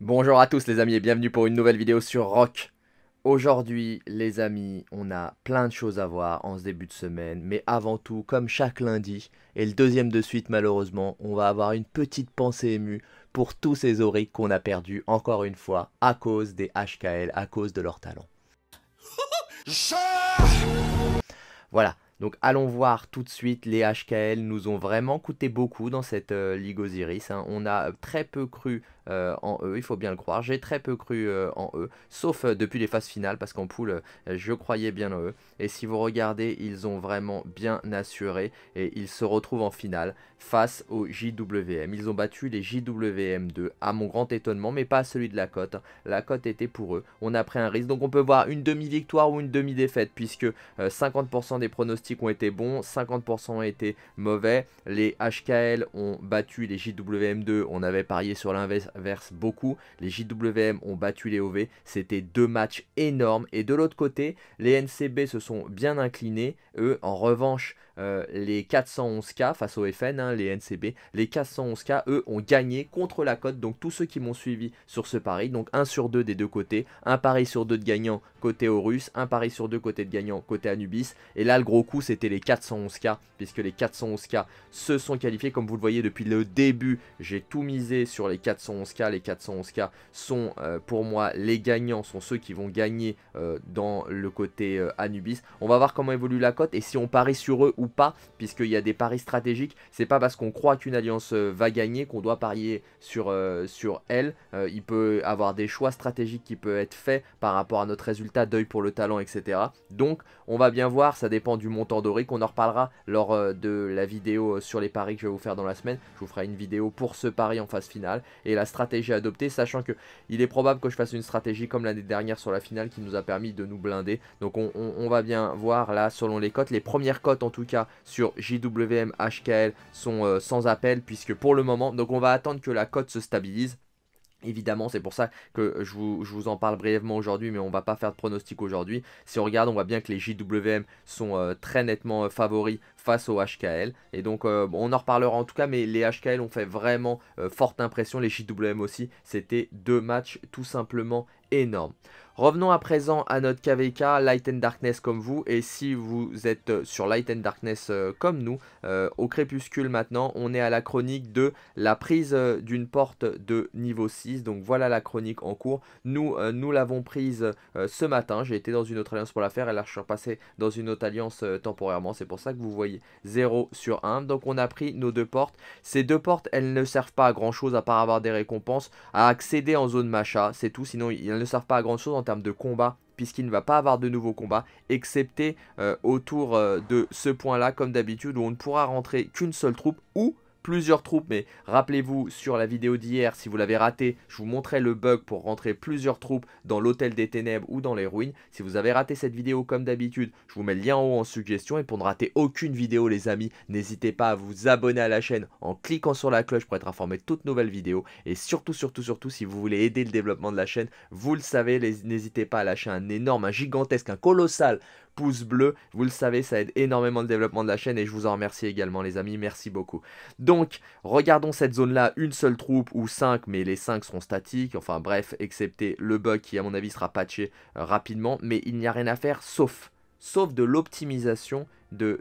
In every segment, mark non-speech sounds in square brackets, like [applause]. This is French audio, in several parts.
Bonjour à tous les amis et bienvenue pour une nouvelle vidéo sur Rock. Aujourd'hui les amis, on a plein de choses à voir en ce début de semaine, mais avant tout, comme chaque lundi, et le deuxième de suite malheureusement, on va avoir une petite pensée émue pour tous ces auriques qu'on a perdus encore une fois à cause des HKL, à cause de leur talent. [laughs] voilà, donc allons voir tout de suite, les HKL nous ont vraiment coûté beaucoup dans cette euh, Ligue Osiris. Hein. On a très peu cru euh, en eux, il faut bien le croire. J'ai très peu cru euh, en eux, sauf depuis les phases finales, parce qu'en poule, je croyais bien en eux. Et si vous regardez, ils ont vraiment bien assuré et ils se retrouvent en finale face aux JWM. Ils ont battu les JWM 2, à mon grand étonnement, mais pas celui de la cote. Hein. La cote était pour eux. On a pris un risque, donc on peut voir une demi-victoire ou une demi-défaite, puisque 50% des pronostics ont été bons, 50% ont été mauvais. Les HKL ont battu les JWM2, on avait parié sur l'inverse beaucoup. Les JWM ont battu les OV, c'était deux matchs énormes. Et de l'autre côté, les NCB se sont bien inclinés. Eux, en revanche, euh, les 411K face au FN, hein, les NCB, les 411K, eux, ont gagné contre la cote. Donc tous ceux qui m'ont suivi sur ce pari, donc 1 sur 2 des deux côtés, un pari sur 2 de gagnant côté Horus, un pari sur 2 côté de gagnant côté Anubis. Et là, le gros coup, c'était les 411K, puisque les 411K se sont qualifiés. Comme vous le voyez depuis le début, j'ai tout misé sur les 411K. Les 411K sont euh, pour moi les gagnants, sont ceux qui vont gagner euh, dans le côté Anubis. On va voir comment évolue la cote et si on parie sur eux ou pas, puisqu'il y a des paris stratégiques. C'est pas parce qu'on croit qu'une alliance euh, va gagner qu'on doit parier sur, euh, sur elle. Euh, il peut avoir des choix stratégiques qui peuvent être faits par rapport à notre résultat deuil pour le talent, etc. Donc, on va bien voir, ça dépend du montant doré, qu'on en reparlera lors de la vidéo sur les paris que je vais vous faire dans la semaine. Je vous ferai une vidéo pour ce pari en phase finale et la stratégie adoptée, sachant que il est probable que je fasse une stratégie comme l'année dernière sur la finale qui nous a permis de nous blinder. Donc, on, on va bien voir là, selon les cotes, les premières cotes en tout cas sur JWM HKL sont euh, sans appel puisque pour le moment, donc on va attendre que la cote se stabilise. Évidemment, c'est pour ça que je vous, en parle brièvement aujourd'hui, mais on va pas faire de pronostic aujourd'hui. Si on regarde, on voit bien que les JWM sont euh, très nettement euh, favoris face aux HKL. Et donc, on en reparlera en tout cas, mais les HKL ont fait vraiment forte impression, les JWM aussi. C'était deux matchs tout simplement énormes. Revenons à présent à notre KVK Light and Darkness comme vous. Et si vous êtes euh, sur Light and Darkness euh, comme nous, euh, au crépuscule maintenant, on est à la chronique de la prise d'une porte de niveau 6. Donc voilà la chronique en cours. Nous, nous l'avons prise ce matin. J'ai été dans une autre alliance pour la faire. Elle a je suis repassé dans une autre alliance temporairement. C'est pour ça que vous voyez 0 sur 1. Donc on a pris nos deux portes. Ces deux portes, elles ne servent pas à grand chose à part avoir des récompenses, à accéder en zone macha. C'est tout. Sinon, elles ne servent pas à grand chose en de combat puisqu'il ne va pas avoir de nouveaux combats, excepté euh, autour euh, de ce point-là, comme d'habitude, où on ne pourra rentrer qu'une seule troupe, ou plusieurs troupes, mais rappelez-vous sur la vidéo d'hier, si vous l'avez raté, je vous montrais le bug pour rentrer plusieurs troupes dans l'hôtel des ténèbres ou dans les ruines. Si vous avez raté cette vidéo comme d'habitude, je vous mets le lien en haut en suggestion et pour ne rater aucune vidéo les amis, n'hésitez pas à vous abonner à la chaîne en cliquant sur la cloche pour être informé de toutes nouvelles vidéos et surtout surtout surtout si vous voulez aider le développement de la chaîne, vous le savez, n'hésitez pas à lâcher un énorme, un gigantesque, un colossal pouce bleu. Vous le savez, ça aide énormément le développement de la chaîne et je vous en remercie également les amis, merci beaucoup. Donc, regardons cette zone-là, une seule troupe ou cinq, mais les cinq seront statiques, enfin bref, excepté le bug qui à mon avis sera patché euh, rapidement, mais il n'y a rien à faire sauf sauf de l'optimisation de,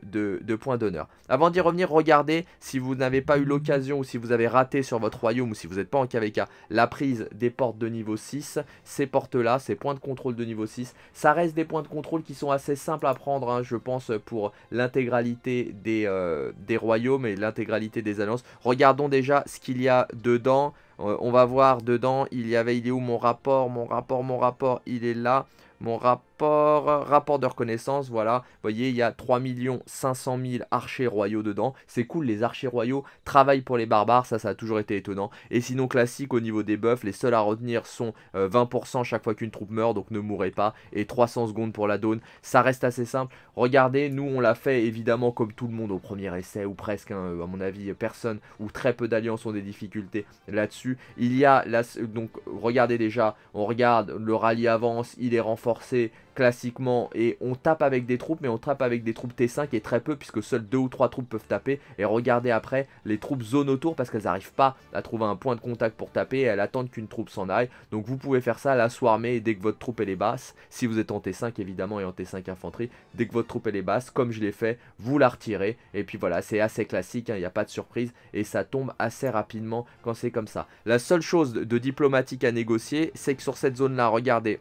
points d'honneur. Avant d'y revenir, regardez si vous n'avez pas eu l'occasion ou si vous avez raté sur votre royaume ou si vous n'êtes pas en KVK la prise des portes de niveau 6. Ces portes-là, ces points de contrôle de niveau 6, ça reste des points de contrôle qui sont assez simples à prendre, hein, je pense, pour l'intégralité euh, des, royaumes et l'intégralité des alliances. Regardons déjà ce qu'il y a dedans. Euh, on va voir dedans, il y avait, il est où mon rapport, mon rapport, mon rapport, il est là. Mon rapport, rapport de reconnaissance, voilà. Vous voyez, il y a 3 500 000 archers royaux dedans. C'est cool, les archers royaux travaillent pour les barbares, ça, ça a toujours été étonnant. Et sinon, classique au niveau des buffs, les seuls à retenir sont 20% euh, chaque fois qu'une troupe meurt, donc ne mourrez pas. Et 300 secondes pour la donne. Ça reste assez simple. Regardez, nous, on l'a fait évidemment comme tout le monde au premier essai, ou presque, hein, euh, à mon avis, personne ou très peu d'alliances ont des difficultés là-dessus. Il y a, la, donc, regardez déjà, on regarde, le rallye avance, il est renforcé classiquement et on tape avec des troupes, mais on tape avec des troupes T5 et très peu puisque seules deux ou trois troupes peuvent taper. Et regardez après les troupes zone autour parce qu'elles n'arrivent pas à trouver un point de contact pour taper et elles attendent qu'une troupe s'en aille. Donc vous pouvez faire ça la soirée et dès que votre troupe elle est basse, si vous êtes en T5 évidemment et en T5 infanterie, dès que votre troupe elle est basse, comme je l'ai fait, vous la retirez. Et puis voilà, c'est assez classique, il hein, n'y a pas de surprise et ça tombe assez rapidement quand c'est comme ça. La seule chose de diplomatique à négocier, c'est que sur cette zone là, regardez,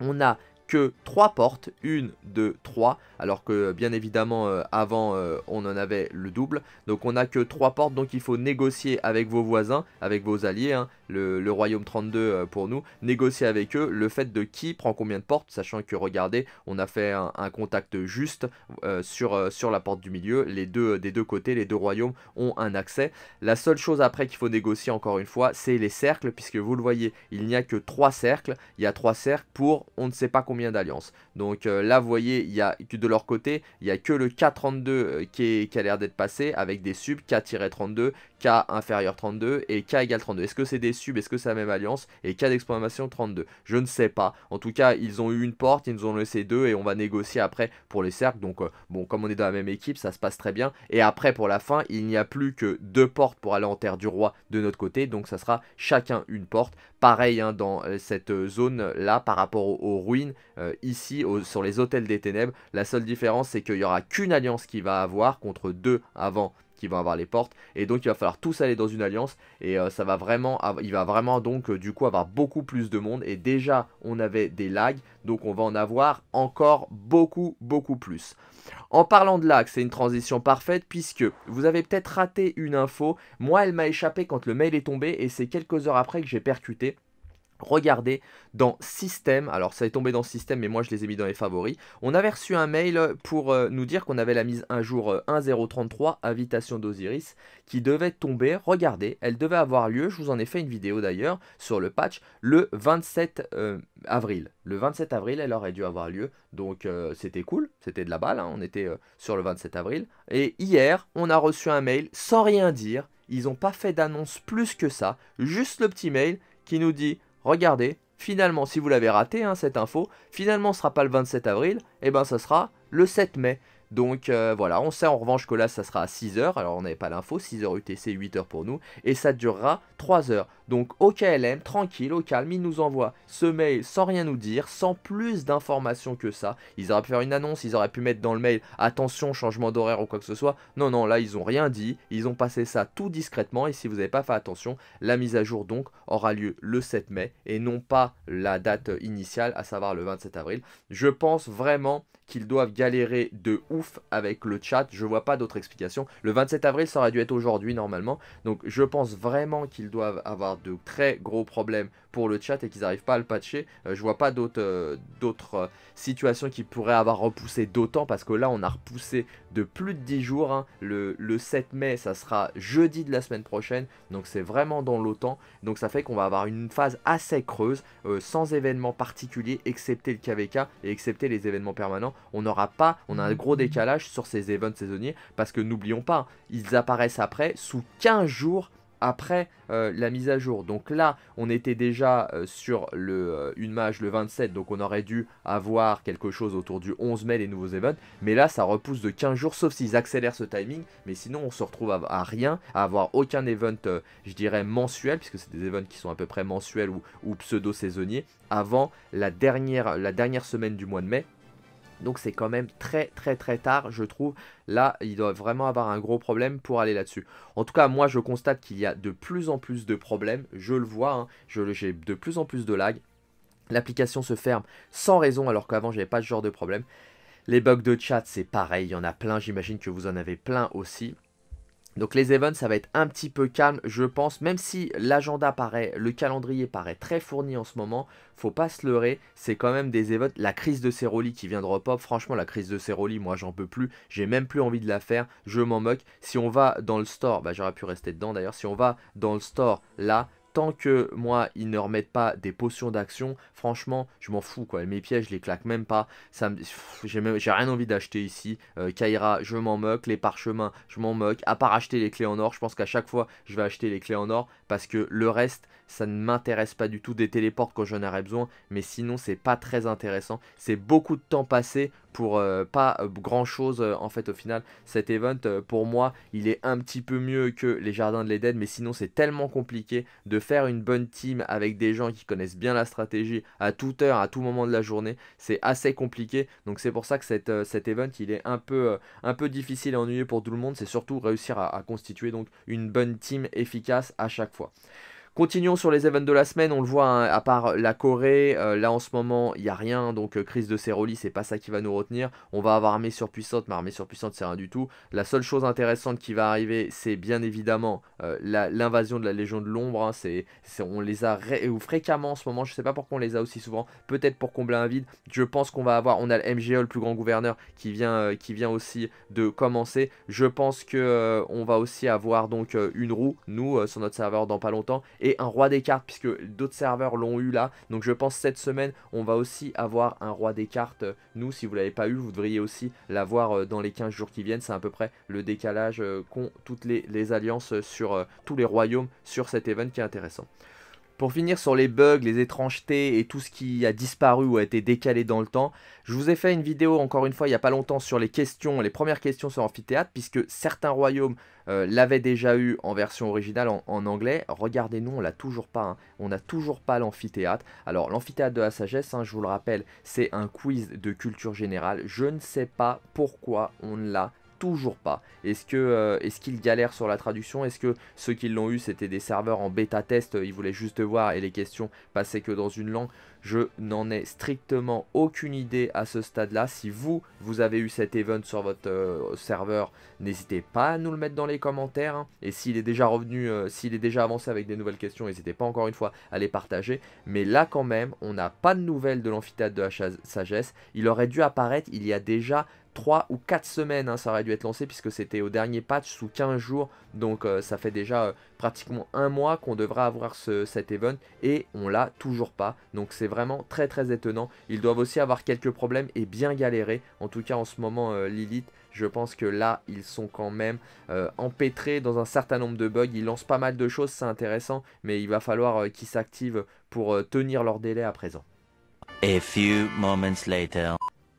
on n'a que 3 portes, une, 2, 3, alors que bien évidemment euh, avant euh, on en avait le double, donc on n'a que 3 portes, donc il faut négocier avec vos voisins, avec vos alliés, hein, le, Royaume 32 euh, pour nous, négocier avec eux le fait de qui prend combien de portes, sachant que regardez, on a fait un, contact juste euh, sur, euh, sur la porte du milieu, les deux, des deux côtés, les deux royaumes ont un accès. La seule chose après qu'il faut négocier encore une fois, c'est les cercles, puisque vous le voyez, il n'y a que trois cercles, il y a trois cercles pour on ne sait pas combien d'alliances. Donc là, vous voyez, il y a de leur côté, il n'y a que le K32 qui, a l'air d'être passé avec des subs K-32, K inférieur 32 et K égale 32. Est-ce que c'est des est-ce que c'est la même alliance Et cas d'exclamation 32. Je ne sais pas. En tout cas, ils ont eu une porte, ils nous ont laissé deux et on va négocier après pour les cercles. Donc, euh, bon, comme on est dans la même équipe, ça se passe très bien. Et après, pour la fin, il n'y a plus que deux portes pour aller en terre du roi de notre côté. Donc, ça sera chacun une porte. Pareil hein, dans euh, cette zone-là par rapport aux, ruines, euh, ici sur les hôtels des ténèbres. La seule différence, c'est qu'il n'y aura qu'une alliance qui va avoir contre deux avant qui vont avoir les portes. Et donc il va falloir tous aller dans une alliance et euh, ça va vraiment, il va vraiment donc euh, du coup avoir beaucoup plus de monde. Et déjà on avait des lags, donc on va en avoir encore beaucoup beaucoup plus. En parlant de lags c'est une transition parfaite puisque vous avez peut-être raté une info. Moi elle m'a échappé quand le mail est tombé et c'est quelques heures après que j'ai percuté. Regardez dans Système, alors ça est tombé dans Système mais moi je les ai mis dans les favoris. On avait reçu un mail pour euh, nous dire qu'on avait la mise euh, un jour 1033, invitation d'Osiris, qui devait tomber, regardez, elle devait avoir lieu, je vous en ai fait une vidéo d'ailleurs sur le patch, le 27 euh, avril. Le 27 avril elle aurait dû avoir lieu, donc c'était cool, c'était de la balle, hein. on était sur le 27 avril. Et hier, on a reçu un mail sans rien dire, ils n'ont pas fait d'annonce plus que ça, juste le petit mail qui nous dit regardez, finalement, si vous l'avez raté, hein, cette info, finalement, ce sera pas le 27 avril, et eh ben, ce sera le 7 mai. Donc euh, voilà, on sait en revanche que là ça sera à 6h, alors on n'avait pas l'info, 6h UTC, 8h pour nous, et ça durera 3 h donc au KLM, tranquille, au calme, ils nous envoient ce mail sans rien nous dire, sans plus d'informations que ça. Ils auraient pu faire une annonce, ils auraient pu mettre dans le mail attention, changement d'horaire ou quoi que ce soit. Non, non, là ils ont rien dit, ils ont passé ça tout discrètement et si vous n'avez pas fait attention, la mise à jour donc aura lieu le 7 mai et non pas la date initiale, à savoir le 27 avril. Je pense vraiment qu'ils doivent galérer de ouf avec le chat, je vois pas d'autre explication. Le 27 avril ça aurait dû être aujourd'hui normalement, donc je pense vraiment qu'ils doivent avoir de très gros problèmes pour le chat et qu'ils n'arrivent pas à le patcher. Euh, je vois pas d'autres euh, euh, situations qui pourraient avoir repoussé d'autant parce que là on a repoussé de plus de 10 jours. Hein. Le, 7 mai ça sera jeudi de la semaine prochaine donc c'est vraiment dans l'OTAN. Donc ça fait qu'on va avoir une phase assez creuse sans événements particuliers excepté le KVK et excepté les événements permanents. On n'aura pas, on a un gros décalage sur ces événements saisonniers parce que n'oublions pas, ils apparaissent après sous 15 jours après euh, la mise à jour. Donc là, on était déjà euh, sur le, euh, une mage le 27, donc on aurait dû avoir quelque chose autour du 11 mai les nouveaux events. Mais là, ça repousse de 15 jours, sauf s'ils accélèrent ce timing. Mais sinon, on se retrouve à, rien, à avoir aucun event, je dirais, mensuel, puisque c'est des events qui sont à peu près mensuels ou, pseudo-saisonniers, avant la dernière semaine du mois de mai. Donc c'est quand même très très très tard, je trouve. Là, il doit vraiment avoir un gros problème pour aller là-dessus. En tout cas, moi je constate qu'il y a de plus en plus de problèmes, je le vois, hein. j'ai de plus en plus de lag. L'application se ferme sans raison alors qu'avant je n'avais pas ce genre de problème. Les bugs de chat, c'est pareil, il y en a plein, j'imagine que vous en avez plein aussi. Donc les events, ça va être un petit peu calme, je pense, même si l'agenda paraît, le calendrier paraît très fourni en ce moment, faut pas se leurrer, c'est quand même des events. La crise de Ceroli qui vient de repop, franchement la crise de Ceroli, moi j'en peux plus, j'ai même plus envie de la faire, je m'en moque. Si on va dans le store, bah, j'aurais pu rester dedans d'ailleurs, si on va dans le store là, tant que moi ils ne remettent pas des potions d'action, franchement je m'en fous quoi. Mes pièges je les claque même pas. j'ai, rien envie d'acheter ici. Euh, Kaira je m'en moque, les parchemins je m'en moque. À part acheter les clés en or, je pense qu'à chaque fois je vais acheter les clés en or parce que le reste ça ne m'intéresse pas du tout. Des téléportes quand j'en aurais besoin, mais sinon c'est pas très intéressant. C'est beaucoup de temps passé pour euh, pas euh, grand chose euh, en fait au final. Cet event pour moi il est un petit peu mieux que les jardins de l'Eden mais sinon c'est tellement compliqué de faire une bonne team avec des gens qui connaissent bien la stratégie à toute heure, à tout moment de la journée. C'est assez compliqué donc c'est pour ça que cet event il est un peu, un peu difficile et ennuyeux pour tout le monde. C'est surtout réussir à, à constituer donc une bonne team efficace à chaque fois. Continuons sur les events de la semaine, on le voit, hein, à part la Corée, euh, là en ce moment, il n'y a rien, donc euh, crise de ce c'est pas ça qui va nous retenir. On va avoir armée surpuissante, mais armée surpuissante, c'est rien du tout. La seule chose intéressante qui va arriver, c'est bien évidemment euh, l'invasion de la Légion de l'Ombre. Hein, on les a ou fréquemment en ce moment, je sais pas pourquoi on les a aussi souvent, peut-être pour combler un vide. Je pense qu'on va avoir, on a le MGO, le plus grand gouverneur, qui vient, qui vient aussi de commencer. Je pense qu'on va aussi avoir donc une roue, nous, sur notre serveur dans pas longtemps et un roi des cartes puisque d'autres serveurs l'ont eu là. Donc je pense cette semaine on va aussi avoir un roi des cartes. Nous si vous l'avez pas eu vous devriez aussi l'avoir euh, dans les 15 jours qui viennent. C'est à peu près le décalage euh, qu'ont toutes les, les alliances euh, sur tous les royaumes sur cet event qui est intéressant. Pour finir sur les bugs, les étrangetés et tout ce qui a disparu ou a été décalé dans le temps, je vous ai fait une vidéo encore une fois il n'y a pas longtemps sur les questions, les premières questions sur Amphithéâtre, puisque certains royaumes euh, l'avaient déjà eu en version originale en, anglais. Regardez-nous, on l'a toujours pas, hein. on n'a toujours pas l'amphithéâtre. Alors l'amphithéâtre de la sagesse, hein, je vous le rappelle, c'est un quiz de culture générale. Je ne sais pas pourquoi on ne l'a toujours pas. Est-ce que euh, est-ce qu'ils galèrent sur la traduction Est-ce que ceux qui l'ont eu c'était des serveurs en bêta test euh, Ils voulaient juste voir et les questions passaient que dans une langue. Je n'en ai strictement aucune idée à ce stade-là. Si vous vous avez eu cet event sur votre euh, serveur, n'hésitez pas à nous le mettre dans les commentaires. Hein. Et s'il est déjà revenu, s'il est déjà avancé avec des nouvelles questions, n'hésitez pas encore une fois à les partager. Mais là quand même, on n'a pas de nouvelles de l'amphithéâtre de la sagesse. Il aurait dû apparaître il y a déjà 3 ou 4 semaines, hein, ça aurait dû être lancé puisque c'était au dernier patch sous 15 jours. Donc euh, ça fait déjà euh, pratiquement un mois qu'on devrait avoir ce, cet event et on l'a toujours pas. Donc c'est vraiment très très étonnant. Ils doivent aussi avoir quelques problèmes et bien galérer. En tout cas en ce moment euh, Lilith, je pense que là ils sont quand même empêtrés dans un certain nombre de bugs. Ils lancent pas mal de choses, c'est intéressant, mais il va falloir qu'ils s'activent pour tenir leur délai à présent. A few moments later.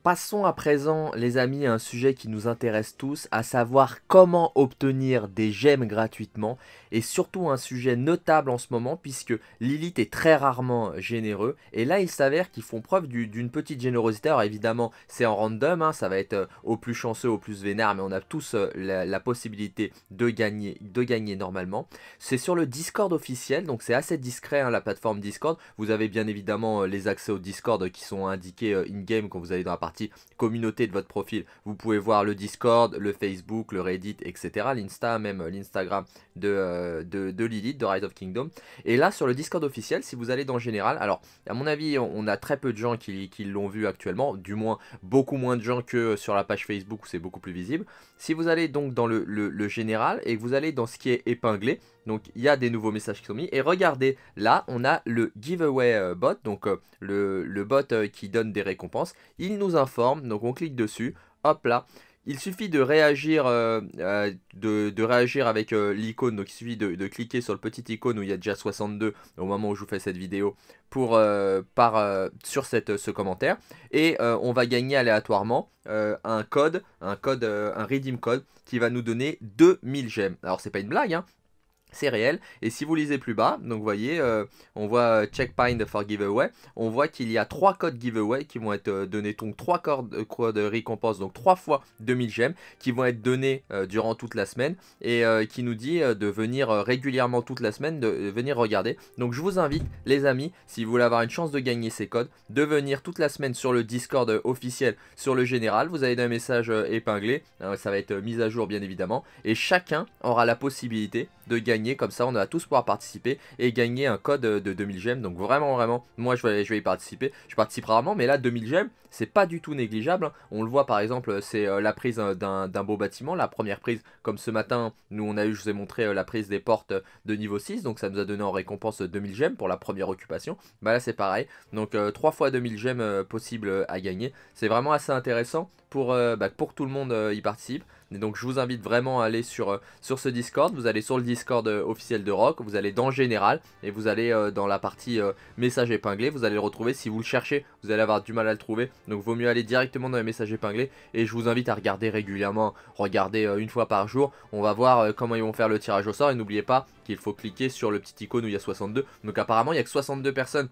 Passons à présent, les amis, à un sujet qui nous intéresse tous, à savoir comment obtenir des gemmes gratuitement, et surtout un sujet notable en ce moment, puisque Lilith est très rarement généreux, et là il s'avère qu'ils font preuve d'une petite générosité, alors évidemment c'est en random, hein, ça va être euh, au plus chanceux, au plus vénère, mais on a tous euh, la, possibilité de gagner, de gagner normalement. C'est sur le Discord officiel, donc c'est assez discret hein, la plateforme Discord, vous avez bien évidemment euh, les accès au Discord qui sont indiqués in-game quand vous allez dans la partie communauté de votre profil, vous pouvez voir le Discord, le Facebook, le Reddit, etc. L'Insta, même euh, l'Instagram de, euh, de, de, Lilith, de Rise of Kingdom. Et là, sur le Discord officiel, si vous allez dans Général, alors, à mon avis, on a très peu de gens qui, l'ont vu actuellement, du moins beaucoup moins de gens que sur la page Facebook où c'est beaucoup plus visible. Si vous allez donc dans le, le, Général et que vous allez dans ce qui est épinglé, donc il y a des nouveaux messages qui sont mis. Et regardez, là on a le giveaway euh, bot, donc le, le, bot qui donne des récompenses. Il nous a donc on clique dessus, hop là. Il suffit de réagir, euh, euh, de, réagir avec euh, l'icône, donc il suffit de, cliquer sur le petit icône où il y a déjà 62 au moment où je vous fais cette vidéo pour, par, sur ce commentaire. Et on va gagner aléatoirement un code, un code, un redeem code qui va nous donner 2000 gemmes. Alors c'est pas une blague, hein, c'est réel. Et si vous lisez plus bas, donc vous voyez, euh, on voit euh, check for giveaway, on voit qu'il y a trois codes giveaway qui vont être euh, donnés, donc trois codes de récompense, donc trois fois 2000 gemmes, qui vont être donnés durant toute la semaine et qui nous dit de venir régulièrement toute la semaine, de, de, venir regarder. Donc je vous invite, les amis, si vous voulez avoir une chance de gagner ces codes, de venir toute la semaine sur le Discord officiel, sur le général. Vous avez un message épinglé, ça va être mis à jour bien évidemment, et chacun aura la possibilité de gagner comme ça, on va tous pouvoir participer et gagner un code de 2000 gemmes. Donc vraiment, vraiment, moi je vais, je vais y participer. Je participe rarement, mais là, 2000 gemmes, c'est pas du tout négligeable. Hein. On le voit par exemple, c'est euh, la prise euh, d'un beau bâtiment. La première prise, comme ce matin, nous on a eu, je vous ai montré euh, la prise des portes de niveau 6. Donc ça nous a donné en récompense 2000 gemmes pour la première occupation. Bah là, c'est pareil. Donc 3 fois 2000 gemmes possible à gagner. C'est vraiment assez intéressant pour, euh, bah, pour tout le monde euh, y participe. Et donc je vous invite vraiment à aller sur, euh, sur ce Discord, vous allez sur le Discord officiel de Rock, vous allez dans Général, et vous allez dans la partie message épinglé, vous allez le retrouver, si vous le cherchez, vous allez avoir du mal à le trouver, donc vaut mieux aller directement dans les messages épinglés, et je vous invite à regarder régulièrement, regarder une fois par jour, on va voir comment ils vont faire le tirage au sort, et n'oubliez pas qu'il faut cliquer sur le petit icône où il y a 62, donc apparemment il n'y a que 62 personnes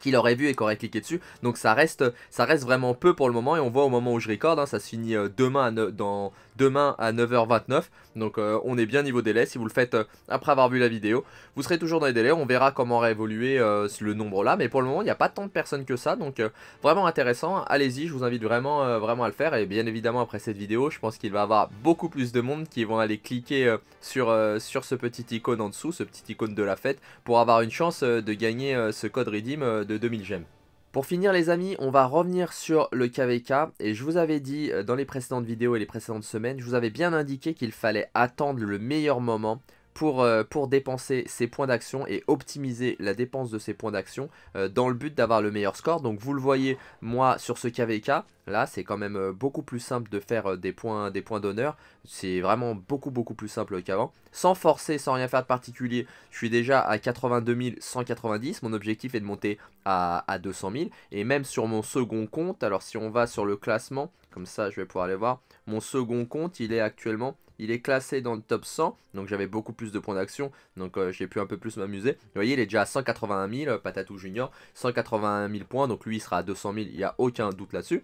qu'il aurait vu et qu'aurait aurait cliqué dessus. Donc ça reste, ça reste vraiment peu pour le moment et on voit au moment où je recorde, hein, ça se finit euh, demain dans, demain à 9h29. Donc euh, on est bien niveau délai. Si vous le faites euh, après avoir vu la vidéo, vous serez toujours dans les délais. On verra comment va évolué euh, le nombre là. Mais pour le moment, il n'y a pas tant de personnes que ça. Donc vraiment intéressant. Allez-y, je vous invite vraiment, vraiment à le faire. Et bien évidemment, après cette vidéo, je pense qu'il va y avoir beaucoup plus de monde qui vont aller cliquer sur, sur ce petit icône en dessous, ce petit icône de la fête, pour avoir une chance de gagner ce code redeem de 2000 gemmes. Pour finir les amis, on va revenir sur le KVK et je vous avais dit euh, dans les précédentes vidéos et les précédentes semaines, je vous avais bien indiqué qu'il fallait attendre le meilleur moment pour, euh, pour dépenser ses points d'action et optimiser la dépense de ses points d'action euh, dans le but d'avoir le meilleur score. Donc vous le voyez, moi sur ce KVK, là c'est quand même euh, beaucoup plus simple de faire des points des points d'honneur. C'est vraiment beaucoup beaucoup plus simple qu'avant. Sans forcer, sans rien faire de particulier, je suis déjà à 82 190. Mon objectif est de monter à, à 200 000. Et même sur mon second compte, alors si on va sur le classement, comme ça je vais pouvoir aller voir, mon second compte il est actuellement il est classé dans le top 100, donc j'avais beaucoup plus de points d'action, donc euh, j'ai pu un peu plus m'amuser. Vous voyez, il est déjà à 181 000, euh, Patatou Junior, 181 000 points, donc lui il sera à 200 000, il n'y a aucun doute là-dessus.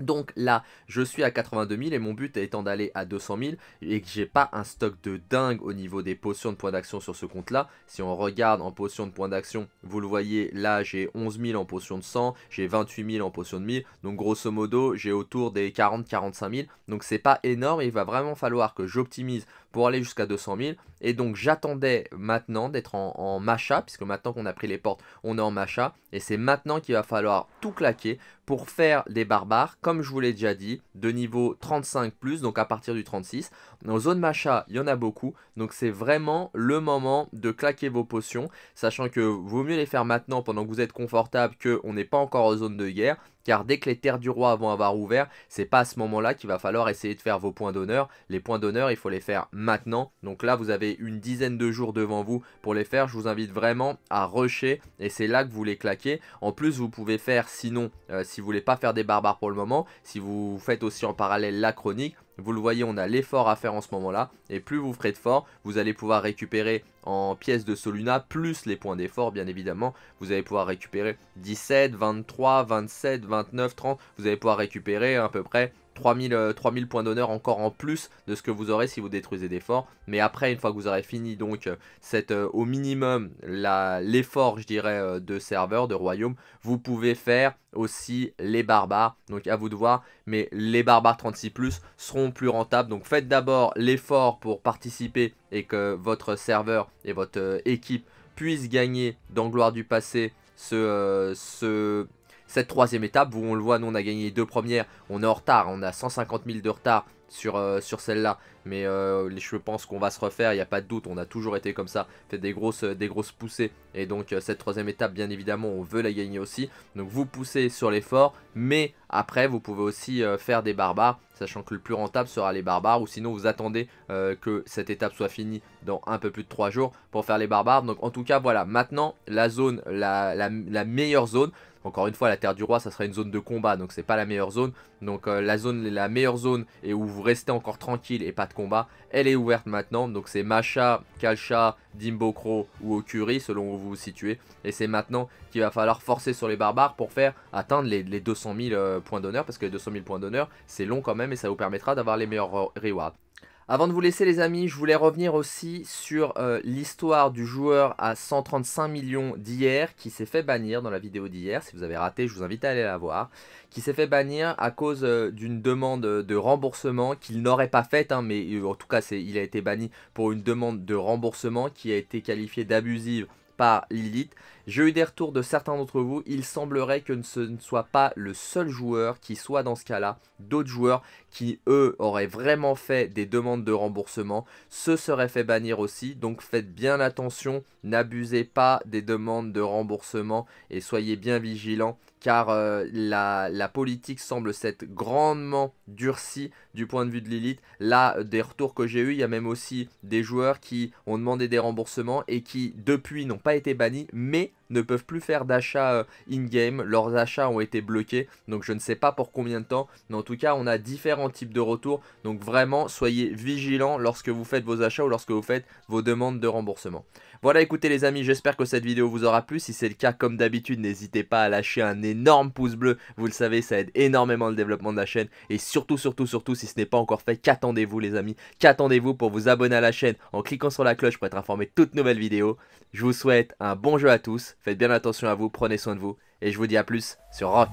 Donc là, je suis à 82 000 et mon but étant d'aller à 200 000 et que j'ai pas un stock de dingue au niveau des potions de points d'action sur ce compte là. Si on regarde en potions de points d'action, vous le voyez là j'ai 11 000 en potions de 100, j'ai 28 000 en potions de 1000. Donc grosso modo j'ai autour des 40-45 000. Donc c'est pas énorme il va vraiment falloir que j'optimise pour aller jusqu'à 200 000. Et donc j'attendais maintenant d'être en, en macha, puisque maintenant qu'on a pris les portes, on est en macha. Et c'est maintenant qu'il va falloir tout claquer pour faire des barbares, comme je vous l'ai déjà dit, de niveau 35+, plus, donc à partir du 36. En zone macha, il y en a beaucoup, donc c'est vraiment le moment de claquer vos potions, sachant que vaut mieux les faire maintenant pendant que vous êtes confortable, qu'on n'est pas encore en zone de guerre, car dès que les terres du roi vont avoir ouvert, c'est pas à ce moment-là qu'il va falloir essayer de faire vos points d'honneur. Les points d'honneur, il faut les faire maintenant. Donc là, vous avez une dizaine de jours devant vous pour les faire. Je vous invite vraiment à rusher et c'est là que vous les claquez. En plus, vous pouvez faire, sinon, euh, si vous voulez pas faire des barbares pour le moment, si vous faites aussi en parallèle la chronique, vous le voyez, on a l'effort à faire en ce moment-là. Et plus vous ferez de fort, vous allez pouvoir récupérer en pièces de Soluna, plus les points d'effort, bien évidemment. Vous allez pouvoir récupérer 17, 23, 27, 29, 30. Vous allez pouvoir récupérer à peu près 3000, 3000 euh, points d'honneur encore en plus de ce que vous aurez si vous détruisez des forts. Mais après, une fois que vous aurez fini donc euh, cette, euh, au minimum l'effort, je dirais, de serveur, de royaume, vous pouvez faire aussi les barbares. Donc à vous de voir, mais les barbares 36 plus seront plus rentables. Donc faites d'abord l'effort pour participer et que votre serveur et votre équipe puissent gagner dans Gloire du Passé ce, ce cette troisième étape où on le voit, nous on a gagné les deux premières, on est en retard, on a 150 000 de retard sur, euh, sur celle-là. Mais euh, je pense qu'on va se refaire, il n'y a pas de doute, on a toujours été comme ça, fait des grosses, euh, des grosses poussées. Et donc cette troisième étape, bien évidemment, on veut la gagner aussi. Donc vous poussez sur l'effort, mais après vous pouvez aussi faire des barbares, sachant que le plus rentable sera les barbares, ou sinon vous attendez que cette étape soit finie dans un peu plus de trois jours pour faire les barbares. Donc en tout cas, voilà, maintenant la zone, la meilleure zone, encore une fois, la terre du roi, ça sera une zone de combat, donc c'est pas la meilleure zone. Donc euh, la zone, la meilleure zone et où vous restez encore tranquille et pas de combat, elle est ouverte maintenant. Donc c'est Macha, Kalcha, Dimbokro ou Okuri selon où vous vous situez. Et c'est maintenant qu'il va falloir forcer sur les barbares pour faire atteindre les, les 200 000 euh, points d'honneur parce que les 200 000 points d'honneur c'est long quand même et ça vous permettra d'avoir les meilleurs euh, rewards. Avant de vous laisser les amis, je voulais revenir aussi sur euh, l'histoire du joueur à 135 millions d'hier qui s'est fait bannir dans la vidéo d'hier. Si vous avez raté, je vous invite à aller la voir. Qui s'est fait bannir à cause euh, d'une demande de remboursement qu'il n'aurait pas faite, hein, mais euh, en tout cas il a été banni pour une demande de remboursement qui a été qualifiée d'abusive par Lilith j'ai eu des retours de certains d'entre vous, il semblerait que ce ne soit pas le seul joueur qui soit dans ce cas-là, d'autres joueurs qui eux auraient vraiment fait des demandes de remboursement, se seraient fait bannir aussi, donc faites bien attention, n'abusez pas des demandes de remboursement et soyez bien vigilants car euh, la, la, politique semble s'être grandement durcie du point de vue de Lilith. Là, des retours que j'ai eu, il y a même aussi des joueurs qui ont demandé des remboursements et qui depuis n'ont pas été bannis, mais ne peuvent plus faire d'achats euh, in-game, leurs achats ont été bloqués, donc je ne sais pas pour combien de temps, mais en tout cas on a différents types de retours, donc vraiment soyez vigilants lorsque vous faites vos achats ou lorsque vous faites vos demandes de remboursement. Voilà écoutez les amis, j'espère que cette vidéo vous aura plu. Si c'est le cas, comme d'habitude, n'hésitez pas à lâcher un énorme pouce bleu. Vous le savez, ça aide énormément le développement de la chaîne. Et surtout, surtout, surtout, si ce n'est pas encore fait, qu'attendez-vous les amis Qu'attendez-vous pour vous abonner à la chaîne en cliquant sur la cloche pour être informé de toutes nouvelles vidéos. Je vous souhaite un bon jeu à tous. Faites bien attention à vous, prenez soin de vous. Et je vous dis à plus sur Rock.